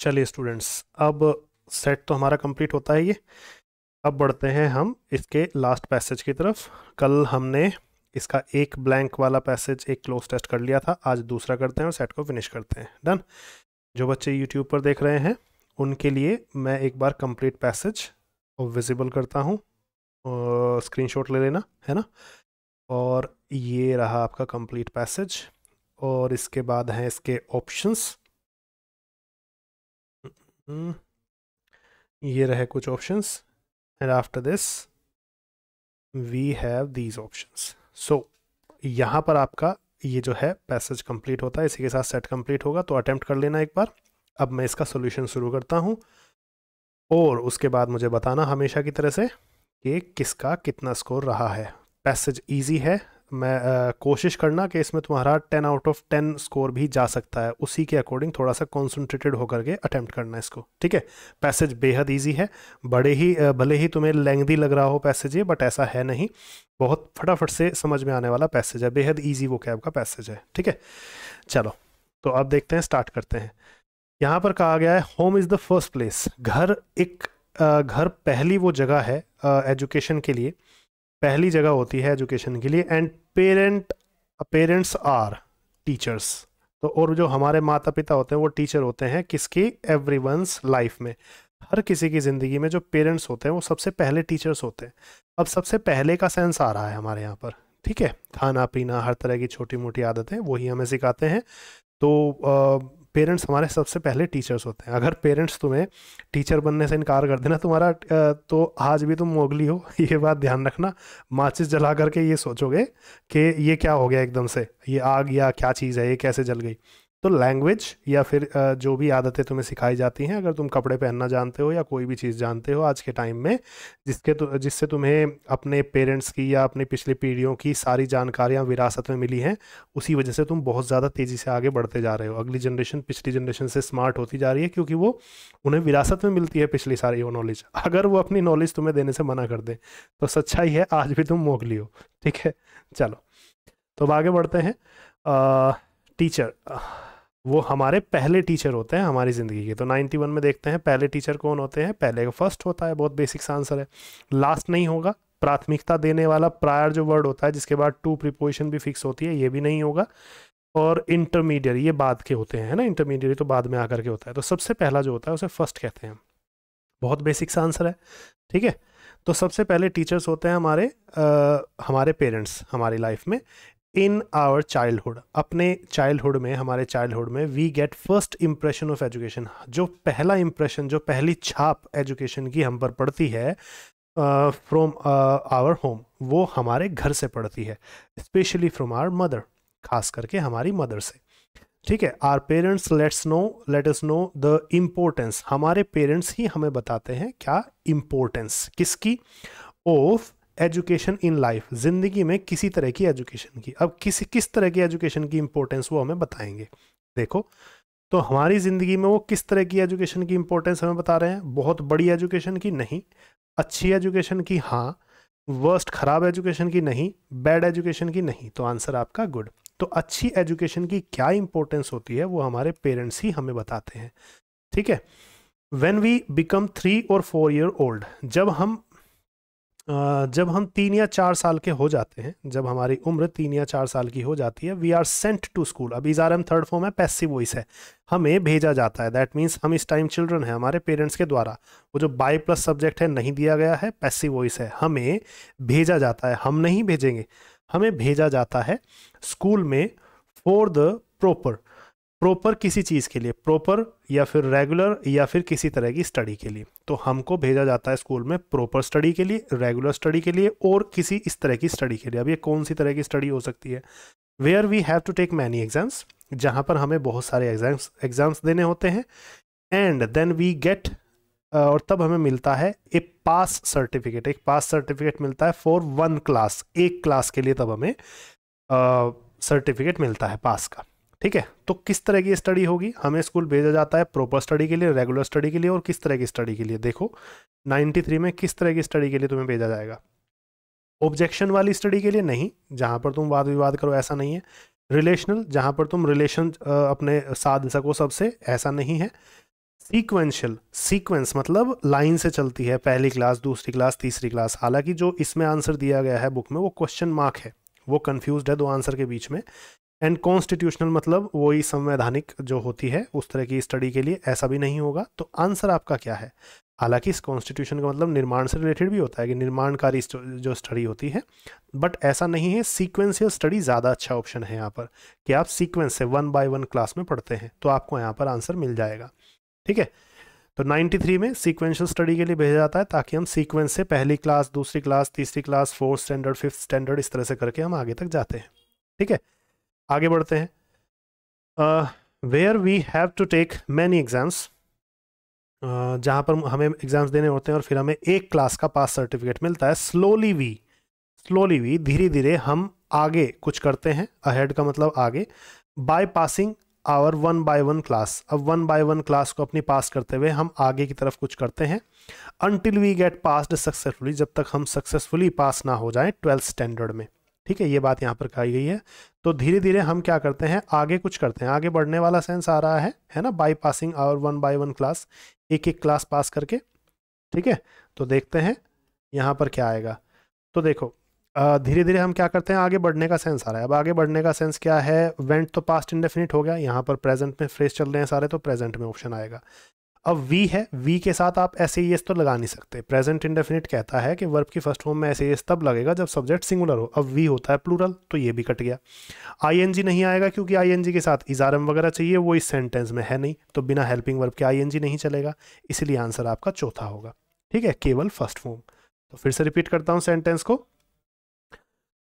चलिए स्टूडेंट्स अब सेट तो हमारा कंप्लीट होता है ये अब बढ़ते हैं हम इसके लास्ट पैसेज की तरफ कल हमने इसका एक ब्लैंक वाला पैसेज एक क्लोज टेस्ट कर लिया था आज दूसरा करते हैं और सेट को फिनिश करते हैं डन जो बच्चे यूट्यूब पर देख रहे हैं उनके लिए मैं एक बार कंप्लीट पैसेज विजिबल करता हूँ शॉट ले लेना है ना और ये रहा आपका कंप्लीट पैसेज और इसके बाद हैं इसके ऑप्शंस ये hmm. रहे कुछ options and after this we have these options so यहाँ पर आपका ये जो है पैसेज कंप्लीट होता है इसी के साथ सेट कंप्लीट होगा तो अटेम्प्ट कर लेना एक बार अब मैं इसका सोल्यूशन शुरू करता हूँ और उसके बाद मुझे बताना हमेशा की तरह से कि किसका कितना स्कोर रहा है पैसेज इजी है मैं आ, कोशिश करना कि इसमें तुम्हारा ten out of ten score भी जा सकता है उसी के अकॉर्डिंग थोड़ा सा कॉन्सेंट्रेटेड होकर के अटैम्प्ट करना इसको ठीक है पैसेज बेहद ईजी है बड़े ही भले ही तुम्हें लेंगदी लग रहा हो पैसेज ये बट ऐसा है नहीं बहुत फटाफट से समझ में आने वाला पैसेज है बेहद ईजी वो कैब का पैसेज है ठीक है चलो तो अब देखते हैं स्टार्ट करते हैं यहाँ पर कहा गया है home is the first place घर एक घर पहली वो जगह है एजुकेशन के लिए पहली जगह होती है एजुकेशन के लिए and parent parents are teachers तो और जो हमारे माता पिता होते हैं वो टीचर होते हैं किसकी एवरी लाइफ में हर किसी की ज़िंदगी में जो पेरेंट्स होते हैं वो सबसे पहले टीचर्स होते हैं अब सबसे पहले का सेंस आ रहा है हमारे यहाँ पर ठीक है खाना पीना हर तरह की छोटी मोटी आदतें वही हमें सिखाते हैं तो आ, पेरेंट्स हमारे सबसे पहले टीचर्स होते हैं अगर पेरेंट्स तुम्हें टीचर बनने से इनकार कर देना तुम्हारा तो आज भी तुम मोगली हो ये बात ध्यान रखना माचिस जला करके ये सोचोगे कि ये क्या हो गया एकदम से ये आग या क्या चीज़ है ये कैसे जल गई तो लैंग्वेज या फिर जो भी आदतें तुम्हें सिखाई जाती हैं अगर तुम कपड़े पहनना जानते हो या कोई भी चीज़ जानते हो आज के टाइम में जिसके तो जिससे तुम्हें अपने पेरेंट्स की या अपनी पिछली पीढ़ियों की सारी जानकारियाँ विरासत में मिली हैं उसी वजह से तुम बहुत ज़्यादा तेज़ी से आगे बढ़ते जा रहे हो अगली जनरेशन पिछली जनरेशन से स्मार्ट होती जा रही है क्योंकि वो उन्हें विरासत में मिलती है पिछली सारी वो नॉलेज अगर वो अपनी नॉलेज तुम्हें देने से मना कर दें तो सच्चाई है आज भी तुम मोक लियो ठीक है चलो तो अब आगे बढ़ते हैं टीचर वो हमारे पहले टीचर होते हैं हमारी ज़िंदगी के तो 91 में देखते हैं पहले टीचर कौन होते हैं पहले का फर्स्ट होता है बहुत बेसिक आंसर है लास्ट नहीं होगा प्राथमिकता देने वाला प्रायर जो वर्ड होता है जिसके बाद टू प्रिपोजिशन भी फिक्स होती है ये भी नहीं होगा और इंटरमीडिएट ये बाद के होते हैं ना इंटरमीडिएट तो बाद में आकर के होता है तो सबसे पहला जो होता है उसे फर्स्ट कहते हैं बहुत बेसिक सा आंसर है ठीक है तो सबसे पहले टीचर्स होते हैं हमारे आ, हमारे पेरेंट्स हमारी लाइफ में इन आवर चाइल्डहुड अपने चाइल्डहुड में हमारे चाइल्डहुड में we get first impression of education जो पहला इम्प्रेशन जो पहली छाप एजुकेशन की हम पर पड़ती है फ्रॉम आवर होम वो हमारे घर से पड़ती है स्पेशली फ्रॉम आवर मदर खास करके हमारी मदर से ठीक है our parents let's know let us know the importance हमारे पेरेंट्स ही हमें बताते हैं क्या इम्पोर्टेंस किसकी ऑफ एजुकेशन इन लाइफ ज़िंदगी में किसी तरह की एजुकेशन की अब किसी किस तरह की एजुकेशन की इंपॉर्टेंस वो हमें बताएंगे देखो तो हमारी ज़िंदगी में वो किस तरह की एजुकेशन की इंपॉर्टेंस हमें बता रहे हैं बहुत बड़ी एजुकेशन की नहीं अच्छी एजुकेशन की हाँ वर्स्ट ख़राब एजुकेशन की नहीं बैड एजुकेशन की नहीं तो आंसर आपका गुड तो अच्छी एजुकेशन की क्या इंपॉर्टेंस होती है वो हमारे पेरेंट्स ही हमें बताते हैं ठीक है वेन वी बिकम थ्री और फोर ईयर ओल्ड जब हम जब हम तीन या चार साल के हो जाते हैं जब हमारी उम्र तीन या चार साल की हो जाती है we are sent to school अब इजार एम थर्ड फॉर्म है पैसिव वॉइस है हमें भेजा जाता है दैट मीन्स हम इस टाइम चिल्ड्रन है हमारे पेरेंट्स के द्वारा वो जो बाई प्लस सब्जेक्ट है नहीं दिया गया है पैसिव वॉइस है हमें भेजा जाता है हम नहीं भेजेंगे हमें भेजा जाता है स्कूल में फॉर द प्रॉपर प्रॉपर किसी चीज़ के लिए प्रॉपर या फिर रेगुलर या फिर किसी तरह की स्टडी के लिए तो हमको भेजा जाता है स्कूल में प्रॉपर स्टडी के लिए रेगुलर स्टडी के लिए और किसी इस तरह की स्टडी के लिए अब ये कौन सी तरह की स्टडी हो सकती है where we have to take many exams जहाँ पर हमें बहुत सारे एग्जाम्स एग्जाम्स देने होते हैं एंड देन वी गेट और तब हमें मिलता है ए पास सर्टिफिकेट एक पास सर्टिफिकेट मिलता है फॉर वन क्लास एक क्लास के लिए तब हमें सर्टिफिकेट मिलता है पास का ठीक है तो किस तरह की स्टडी होगी हमें स्कूल भेजा जाता है प्रॉपर स्टडी के लिए रेगुलर स्टडी के लिए और किस तरह की स्टडी के लिए देखो 93 में किस तरह की स्टडी के लिए तुम्हें भेजा जाएगा ऑब्जेक्शन वाली स्टडी के लिए नहीं जहाँ पर तुम वाद विवाद करो ऐसा नहीं है रिलेशनल जहाँ पर तुम रिलेशन अपने साध सको सबसे ऐसा नहीं है सीक्वेंशियल सीक्वेंस मतलब लाइन से चलती है पहली क्लास दूसरी क्लास तीसरी क्लास हालांकि जो इसमें आंसर दिया गया है बुक में वो क्वेश्चन मार्क है वो कंफ्यूज है दो आंसर के बीच में एंड कॉन्स्टिट्यूशनल मतलब वही संवैधानिक जो होती है उस तरह की स्टडी के लिए ऐसा भी नहीं होगा तो आंसर आपका क्या है हालांकि इस कॉन्स्टिट्यूशन का मतलब निर्माण से रिलेटेड भी होता है कि निर्माणकारी जो स्टडी होती है बट ऐसा नहीं है सीक्वेंशियल स्टडी ज़्यादा अच्छा ऑप्शन है यहाँ पर कि आप सीक्वेंस से वन बाय वन क्लास में पढ़ते हैं तो आपको यहाँ पर आंसर मिल जाएगा ठीक है तो 93 में सीक्वेंशियल स्टडी के लिए भेजा जाता है ताकि हम सीक्वेंस से पहली क्लास दूसरी क्लास तीसरी class fourth standard fifth standard इस तरह से करके हम आगे तक जाते हैं ठीक है आगे बढ़ते हैं where we have to take many exams जहाँ पर हमें एग्ज़ाम्स देने होते हैं और फिर हमें एक क्लास का पास सर्टिफिकेट मिलता है स्लोली वी स्लोली वी धीरे धीरे हम आगे कुछ करते हैं अहेड का मतलब आगे by passing our one by one class अब वन बाय वन क्लास को अपनी पास करते हुए हम आगे की तरफ कुछ करते हैं until we get passed successfully जब तक हम सक्सेसफुली पास ना हो जाएं ट्वेल्थ स्टैंडर्ड में ठीक है ये बात यहाँ पर कही गई है तो धीरे धीरे हम क्या करते हैं आगे कुछ करते हैं आगे बढ़ने वाला सेंस आ रहा है है ना by passing our one by one class एक एक क्लास पास करके ठीक है तो देखते हैं यहाँ पर क्या आएगा तो देखो धीरे धीरे हम क्या करते हैं आगे बढ़ने का सेंस आ रहा है अब आगे बढ़ने का सेंस क्या है वेंट तो पास्ट इंडेफिनिट हो गया यहाँ पर प्रेजेंट में फ्रेश चल रहे हैं सारे तो प्रेजेंट में ऑप्शन आएगा अब वी है वी के साथ आप एस e तो लगा नहीं सकते प्रेजेंट इंडेफिनिट कहता है कि वर्ब की फर्स्ट फॉर्म में एस e तब लगेगा जब सब्जेक्ट सिंगुलर हो अब वी होता है प्लूरल तो ये भी कट गया आई नहीं आएगा क्योंकि आई के साथ इजारम वगैरह चाहिए वो इस सेंटेंस में है नहीं तो बिना हेल्पिंग वर्ब के आई नहीं चलेगा इसलिए आंसर आपका चौथा होगा ठीक है केवल फर्स्ट फॉर्म तो फिर से रिपीट करता हूँ सेंटेंस को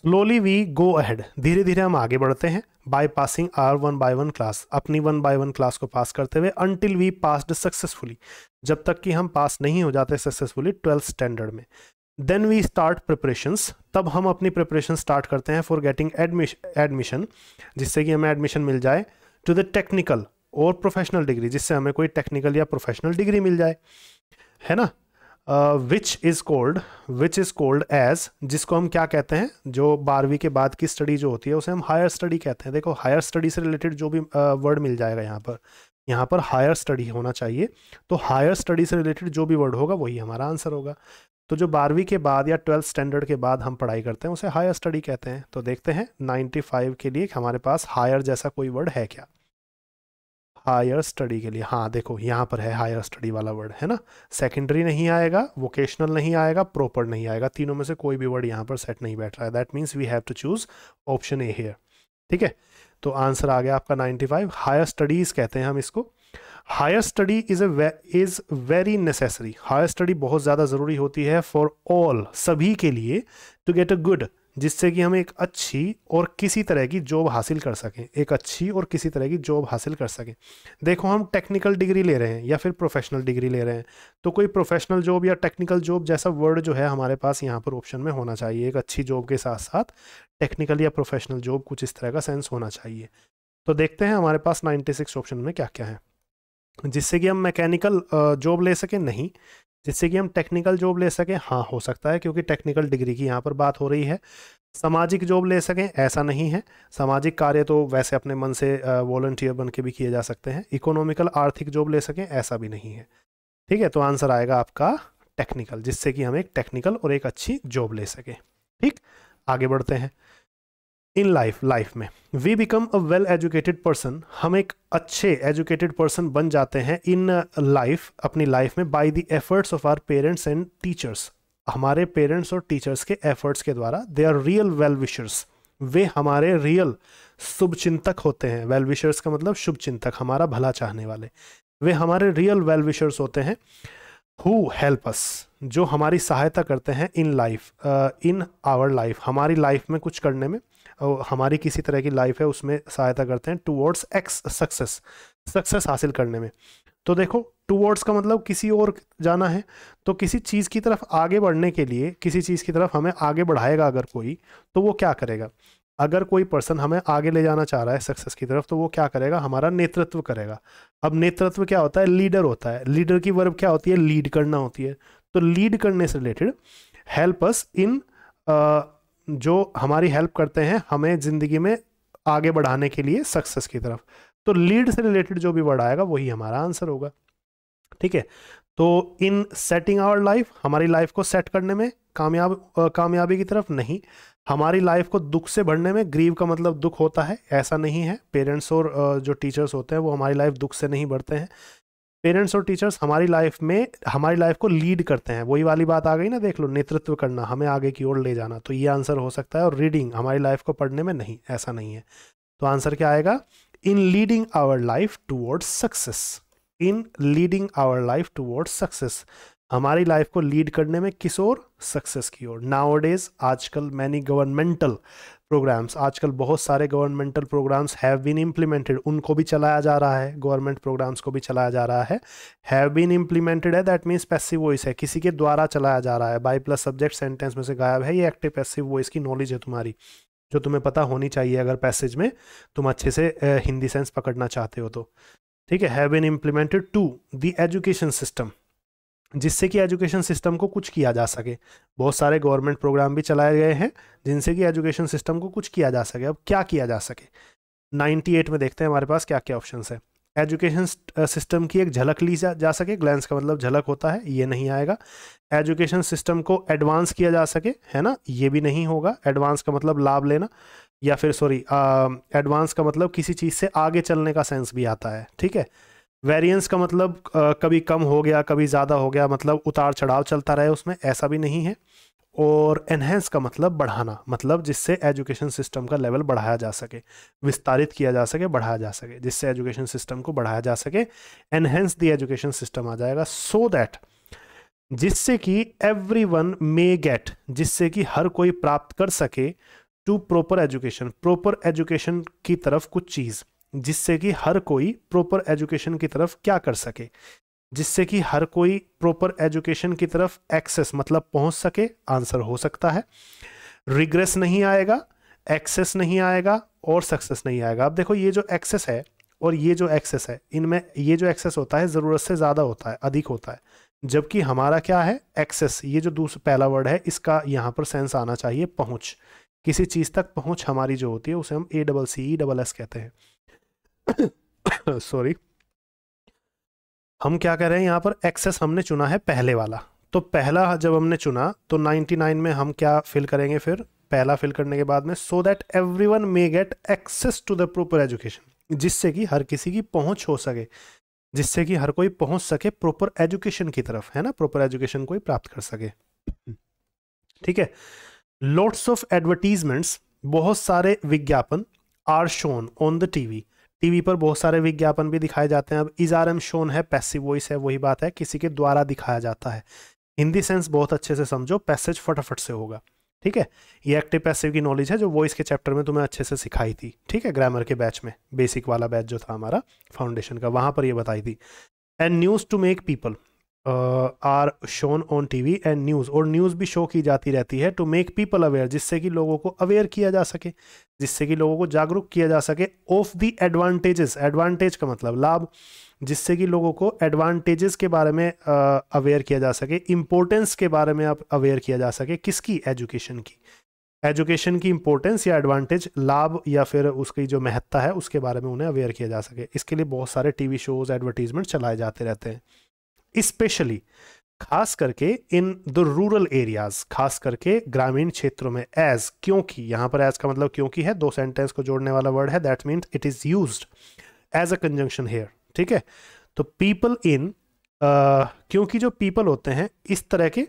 स्लोली वी गो अहेड धीरे धीरे हम आगे बढ़ते हैं by passing our one by one class अपनी वन बाय वन क्लास को पास करते हुए अनटिल वी पासड सक्सेसफुली जब तक कि हम पास नहीं हो जाते सक्सेसफुली ट्वेल्थ स्टैंडर्ड में देन वी स्टार्ट प्रिपरेशंस तब हम अपनी प्रिपरेशन स्टार्ट करते हैं फॉर गेटिंग एडमिशन जिससे कि हमें एडमिशन मिल जाए टू द टेक्निकल और प्रोफेशनल डिग्री जिससे हमें कोई टेक्निकल या प्रोफेशनल डिग्री मिल जाए है ना which is called which is called as जिसको हम क्या कहते हैं जो बारहवीं के बाद की स्टडी जो होती है उसे हम हायर स्टडी कहते हैं देखो हायर स्टडी से रिलेटेड जो भी वर्ड uh, मिल जाएगा यहाँ पर यहाँ पर हायर स्टडी होना चाहिए तो हायर स्टडी से रिलेटेड जो भी वर्ड होगा वही हमारा आंसर होगा तो जो बारहवीं के बाद या ट्वेल्थ स्टैंडर्ड के बाद हम पढ़ाई करते हैं उसे हायर स्टडी कहते हैं तो देखते हैं 95 के लिए हमारे पास हायर जैसा कोई वर्ड है क्या हायर स्टडी के लिए हाँ देखो यहाँ पर है हायर स्टडी वाला वर्ड है ना सेकेंडरी नहीं आएगा वोकेशनल नहीं आएगा प्रॉपर नहीं आएगा तीनों में से कोई भी वर्ड यहाँ पर सेट नहीं बैठ रहा है that means we have to choose option a here ठीक है तो आंसर आ गया आपका 95 हायर स्टडीज़ कहते हैं हम इसको higher study is a is very necessary higher study बहुत ज़्यादा ज़रूरी होती है फॉर ऑल सभी के लिए टू गेट अ गुड जिससे कि हम एक अच्छी और किसी तरह की जॉब हासिल कर सकें एक अच्छी और किसी तरह की जॉब हासिल कर सकें देखो हम टेक्निकल डिग्री ले रहे हैं या फिर प्रोफेशनल डिग्री ले रहे हैं तो कोई प्रोफेशनल जॉब या टेक्निकल जॉब जैसा वर्ड जो है हमारे पास यहाँ पर ऑप्शन में होना चाहिए एक अच्छी जॉब के साथ साथ टेक्निकल या प्रोफेशनल जॉब कुछ इस तरह का सेंस होना चाहिए तो देखते हैं हमारे पास नाइन्टी सिक्स ऑप्शन में क्या क्या है जिससे कि हम मैकेनिकल जॉब ले सकें नहीं जिससे कि हम टेक्निकल जॉब ले सकें हाँ हो सकता है क्योंकि टेक्निकल डिग्री की यहाँ पर बात हो रही है सामाजिक जॉब ले सकें ऐसा नहीं है सामाजिक कार्य तो वैसे अपने मन से वॉल्टियर बन के भी किए जा सकते हैं इकोनॉमिकल आर्थिक जॉब ले सकें ऐसा भी नहीं है ठीक है तो आंसर आएगा आपका टेक्निकल जिससे कि हम एक टेक्निकल और एक अच्छी जॉब ले सकें ठीक आगे बढ़ते हैं इन लाइफ लाइफ में we become a well educated person हम एक अच्छे एजुकेटेड पर्सन बन जाते हैं इन लाइफ uh, अपनी लाइफ में by the efforts of our parents and teachers हमारे पेरेंट्स और टीचर्स के एफर्ट्स के द्वारा they are real well wishers वे हमारे रियल शुभ चिंतक होते हैं वेल विशर्स का मतलब शुभ चिंतक हमारा भला चाहने वाले वे हमारे रियल वेल विशर्स होते हैं हु हेल्प अस जो हमारी सहायता करते हैं in life in our life हमारी लाइफ में कुछ करने में हमारी किसी तरह की लाइफ है उसमें सहायता करते हैं टूवर्ड्स एक्स सक्सेस सक्सेस हासिल करने में तो देखो टूवर्ड्स का मतलब किसी और जाना है तो किसी चीज़ की तरफ आगे बढ़ने के लिए किसी चीज़ की तरफ हमें आगे बढ़ाएगा अगर कोई तो वो क्या करेगा अगर कोई पर्सन हमें आगे ले जाना चाह रहा है सक्सेस की तरफ तो वो क्या करेगा हमारा नेतृत्व करेगा अब नेतृत्व क्या होता है लीडर होता है लीडर की वर्ब क्या होती है लीड करना होती है तो लीड करने से रिलेटेड हेल्प अस इन जो हमारी हेल्प करते हैं हमें ज़िंदगी में आगे बढ़ाने के लिए सक्सेस की तरफ तो लीड से रिलेटेड जो भी वर्ड आएगा वही हमारा आंसर होगा ठीक है तो इन सेटिंग आवर लाइफ हमारी लाइफ को सेट करने में कामयाब कामयाबी की तरफ नहीं हमारी लाइफ को दुख से भरने में ग्रीव का मतलब दुख होता है ऐसा नहीं है पेरेंट्स और जो टीचर्स होते हैं वो हमारी लाइफ दुख से नहीं बढ़ते हैं पेरेंट्स और टीचर्स हमारी लाइफ में हमारी लाइफ को लीड करते हैं वही वाली बात आ गई ना देख लो नेतृत्व करना हमें आगे की ओर ले जाना तो ये आंसर हो सकता है और रीडिंग हमारी लाइफ को पढ़ने में नहीं ऐसा नहीं है तो आंसर क्या आएगा in leading our life towards success in leading our life towards success हमारी लाइफ को लीड करने में किस ओर सक्सेस की ओर नाव डेज आजकल मैनी गवर्नमेंटल प्रोग्राम्स आजकल बहुत सारे governmental programs have been implemented उनको भी चलाया जा रहा है गवर्नमेंट प्रोग्राम्स को भी चलाया जा रहा है हैव बीन इम्प्लीमेंटेड है दैट मीन्स पैसिव वॉइस है किसी के द्वारा चलाया जा रहा है बाई प्लस सब्जेक्ट सेंटेंस में से गायब है ये एक्टिव पैसिव वॉइस की नॉलेज है तुम्हारी जो तुम्हें पता होनी चाहिए अगर पैसेज में तुम अच्छे से हिंदी सेंस पकड़ना चाहते हो तो ठीक है have been implemented to the education system जिससे कि एजुकेशन सिस्टम को कुछ किया जा सके बहुत सारे गवर्नमेंट प्रोग्राम भी चलाए गए हैं जिनसे कि एजुकेशन सिस्टम को कुछ किया जा सके अब क्या किया जा सके 98 में देखते हैं हमारे पास क्या क्या ऑप्शन है एजुकेशन सिस्टम की एक झलक ली जा, जा सके ग्लैंस का मतलब झलक होता है ये नहीं आएगा एजुकेशन सिस्टम को एडवांस किया जा सके है ना ये भी नहीं होगा एडवांस का मतलब लाभ लेना या फिर सॉरी एडवांस का मतलब किसी चीज़ से आगे चलने का सेंस भी आता है ठीक है वेरियंस का मतलब आ, कभी कम हो गया कभी ज़्यादा हो गया मतलब उतार चढ़ाव चलता रहे उसमें ऐसा भी नहीं है और एनहेंस का मतलब बढ़ाना मतलब जिससे एजुकेशन सिस्टम का लेवल बढ़ाया जा सके विस्तारित किया जा सके बढ़ाया जा सके जिससे एजुकेशन सिस्टम को बढ़ाया जा सके एनहेंस दी एजुकेशन सिस्टम आ जाएगा सो so दैट जिससे कि एवरी वन मे गेट जिससे कि हर कोई प्राप्त कर सके to proper education proper education की तरफ कुछ चीज़ जिससे कि हर कोई प्रॉपर एजुकेशन की तरफ क्या कर सके जिससे कि हर कोई प्रॉपर एजुकेशन की तरफ एक्सेस मतलब पहुंच सके आंसर हो सकता है रिग्रेस नहीं आएगा एक्सेस नहीं आएगा और सक्सेस नहीं आएगा अब देखो ये जो एक्सेस है और ये जो एक्सेस है इनमें ये जो एक्सेस होता है ज़रूरत से ज़्यादा होता है अधिक होता है जबकि हमारा क्या है एक्सेस ये जो दूसरा पहला वर्ड है इसका यहाँ पर सेंस आना चाहिए पहुँच किसी चीज़ तक पहुँच हमारी जो होती है उसे हम A double C E double S कहते हैं सॉरी हम क्या कह रहे हैं यहाँ पर एक्सेस हमने चुना है पहले वाला तो पहला जब हमने चुना तो 99 में हम क्या फिल करेंगे फिर पहला फिल करने के बाद में so that every one may get access to the proper education जिससे कि हर किसी की पहुंच हो सके जिससे कि हर कोई पहुंच सके प्रॉपर एजुकेशन की तरफ है ना प्रॉपर एजुकेशन कोई प्राप्त कर सके ठीक है लॉट्स ऑफ एडवर्टीजमेंट्स बहुत सारे विज्ञापन are shown on the TV TV पर बहुत सारे विज्ञापन भी दिखाए जाते हैं अब इज आर एम शोन है पैसिव वॉइस है वही बात है किसी के द्वारा दिखाया जाता है हिंदी सेंस बहुत अच्छे से समझो पैसेज फटाफट से होगा ठीक है ये एक्टिव पैसिव की नॉलेज है जो वॉइस के चैप्टर में तुम्हें अच्छे से सिखाई थी ठीक है ग्रामर के बैच में बेसिक वाला बैच जो था हमारा फाउंडेशन का वहाँ पर ये बताई थी and news to make people are shown on T V and news और न्यूज़ भी शो की जाती रहती है टू मेक पीपल अवेयर जिससे कि लोगों को अवेयर किया जा सके जिससे कि लोगों को जागरूक किया जा सके ऑफ दी एडवांटेजेस एडवांटेज का मतलब लाभ जिससे कि लोगों को एडवांटेजेस के बारे में अवेयर किया जा सके इम्पोर्टेंस के बारे में आप अवेयर किया जा सके किसकी एजुकेशन की एजुकेशन की इम्पोर्टेंस या एडवांटेज लाभ या फिर उसकी जो महत्ता है उसके बारे में उन्हें अवेयर किया जा सके इसके लिए बहुत सारे टी वी शोज़ एडवर्टीज़मेंट चलाए जाते रहते हैं स्पेशली खास करके इन द रूरल एरियाज खास करके ग्रामीण क्षेत्रों में एज क्योंकि यहां पर एज का मतलब क्योंकि है दो सेंटेंस को जोड़ने वाला वर्ड है that means it is use as a conjunction here ठीक है तो पीपल इन क्योंकि जो पीपल होते हैं इस तरह के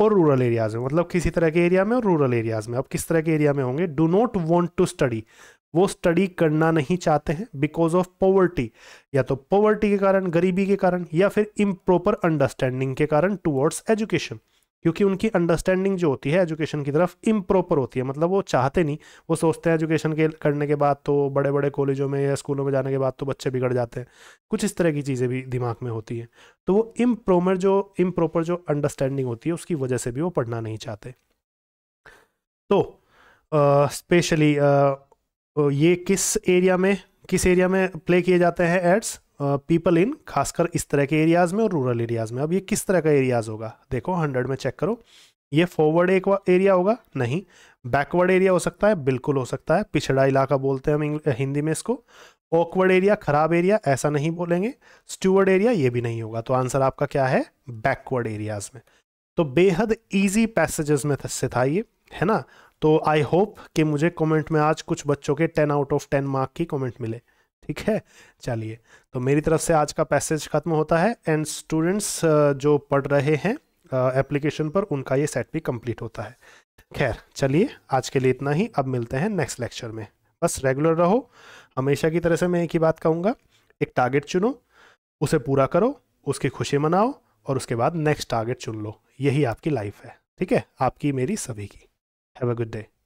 और रूरल एरियाज में मतलब किसी तरह के एरिया में और रूरल एरियाज में अब किस तरह के एरिया में होंगे do not want to study वो स्टडी करना नहीं चाहते हैं बिकॉज ऑफ पोवर्टी या तो पोवर्टी के कारण गरीबी के कारण या फिर इम्प्रॉपर अंडरस्टैंडिंग के कारण टूवर्ड्स एजुकेशन क्योंकि उनकी अंडरस्टैंडिंग जो होती है एजुकेशन की तरफ इम्प्रॉपर होती है मतलब वो चाहते नहीं वो सोचते हैं एजुकेशन के करने के बाद तो बड़े बड़े कॉलेजों में या स्कूलों में जाने के बाद तो बच्चे बिगड़ जाते हैं कुछ इस तरह की चीज़ें भी दिमाग में होती हैं तो वो इम्प्रोमर जो इम्प्रॉपर जो अंडरस्टैंडिंग होती है उसकी वजह से भी वो पढ़ना नहीं चाहते तो स्पेशली uh, तो ये किस एरिया में किस एरिया में प्ले किए जाते हैं एड्स पीपल इन खासकर इस तरह के एरियाज़ में और रूरल एरियाज़ में अब ये किस तरह का एरियाज़ होगा देखो हंड्रेड में चेक करो ये फॉरवर्ड एक एरिया होगा नहीं बैकवर्ड एरिया हो सकता है बिल्कुल हो सकता है पिछड़ा इलाका बोलते हैं हम हिंदी में इसको ऑकवर्ड एरिया खराब एरिया ऐसा नहीं बोलेंगे स्टूवर्ड एरिया ये भी नहीं होगा तो आंसर आपका क्या है बैकवर्ड एरियाज़ में तो बेहद ईजी पैसेजेस में से था ये है ना तो आई होप कि मुझे कमेंट में आज कुछ बच्चों के ten out of ten mark की कमेंट मिले ठीक है चलिए तो मेरी तरफ से आज का पैसेज खत्म होता है एंड स्टूडेंट्स जो पढ़ रहे हैं एप्लीकेशन पर उनका ये सेट भी कंप्लीट होता है खैर चलिए आज के लिए इतना ही अब मिलते हैं नेक्स्ट लेक्चर में बस रेगुलर रहो हमेशा की तरह से मैं एक ही बात कहूँगा एक टारगेट चुनो उसे पूरा करो उसकी खुशी मनाओ और उसके बाद नेक्स्ट टारगेट चुन लो यही आपकी लाइफ है ठीक है आपकी मेरी सभी की Have a good day.